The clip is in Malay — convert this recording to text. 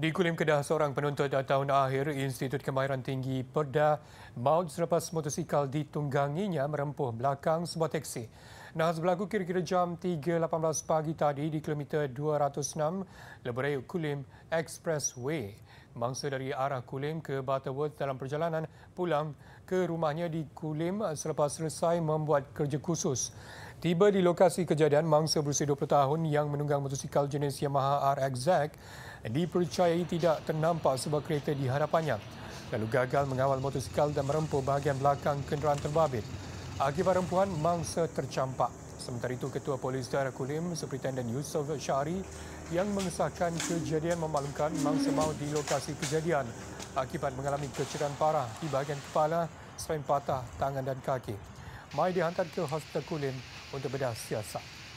Di Kulim Kedah, seorang penuntut tahun akhir Institut Kemahiran Tinggi Perdah maut selepas motosikal ditungganginya merempuh belakang sebuah teksi. Nahas berlaku kira-kira jam 3.18 pagi tadi di kilometer 206 Leberai Kulim Expressway. Mangsa dari arah Kulim ke Butterworth dalam perjalanan pulang ke rumahnya di Kulim selepas selesai membuat kerja khusus. Tiba di lokasi kejadian, mangsa berusia 20 tahun yang menunggang motosikal jenis Yamaha RXZ dipercayai tidak ternampak sebuah kereta di hadapannya lalu gagal mengawal motosikal dan merempuh bahagian belakang kenderaan terbabit. Akibat rempuhan, mangsa tercampak. Sementara itu, Ketua Polis Daerah Kulim, Superintendent Yusof Syari yang mengesahkan kejadian memaklumkan mangsa maut di lokasi kejadian akibat mengalami kecederaan parah di bahagian kepala selain patah tangan dan kaki. Mai dihantar ke Hospital Kulim untuk bedah siasat.